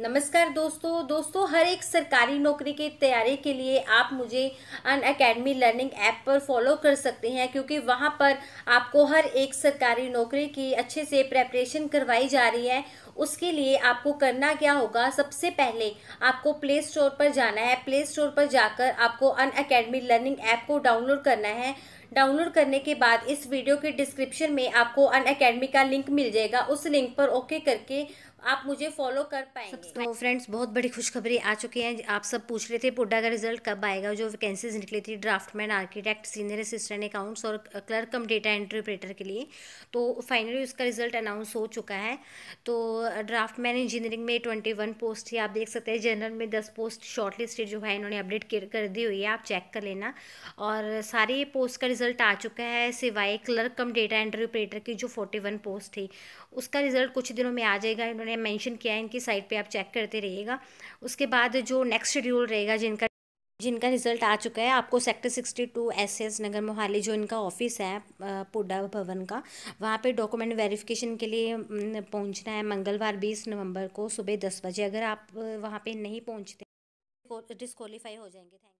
नमस्कार दोस्तों दोस्तों हर एक सरकारी नौकरी की तैयारी के लिए आप मुझे अन अकेडमी लर्निंग ऐप पर फॉलो कर सकते हैं क्योंकि वहाँ पर आपको हर एक सरकारी नौकरी की अच्छे से प्रेपरेशन करवाई जा रही है उसके लिए आपको करना क्या होगा सबसे पहले आपको प्ले स्टोर पर जाना है प्ले स्टोर पर जाकर आपको अन अकेडमी लर्निंग ऐप को डाउनलोड करना है डाउनलोड करने के बाद इस वीडियो के डिस्क्रिप्शन में आपको अन अकेडमी का लिंक मिल जाएगा उस लिंक पर ओके करके आप मुझे फॉलो कर पाएंगे तो फ्रेंड्स बहुत बड़ी खुशखबरी आ चुकी है आप सब पूछ रहे थे पुड्डा का रिजल्ट कब आएगा जो वैकेंसीज निकली थी draftsman architect senior assistant accounts और क्लर्क कम डेटा इंटरप्रेटर के लिए तो फाइनली उसका रिजल्ट अनाउंस हो चुका है तो ड्राफ्टमैन इंजीनियरिंग में ट्वेंटी वन पोस्ट थी आप देख सकते हैं जनरल में दस पोस्ट शॉर्ट जो है इन्होंने अपडेट कर दी हुई है आप चेक कर लेना और सारी पोस्ट का रिज़ल्ट आ चुका है सिवाय clerk cum data entry operator की जो फोर्टी वन पोस्ट थी उसका रिज़ल्ट कुछ दिनों में आ जाएगा इन्होंने मेंशन किया है इनकी साइट पे आप चेक करते रहिएगा उसके बाद जो नेक्स्ट शेड्यूल रहेगा जिनका जिनका रिज़ल्ट आ चुका है आपको sector sixty two S S Nagar Mohali जो इनका ऑफिस है पुडा भवन का वहाँ पे डॉक्यूमेंट वेरिफिकेशन के लिए पहुँचना है मंगलवार बीस नवंबर को सुबह दस बजे अगर आप वहाँ पे नहीं पहुँचते तो डिस्कालीफाई हो जाएंगे थैंक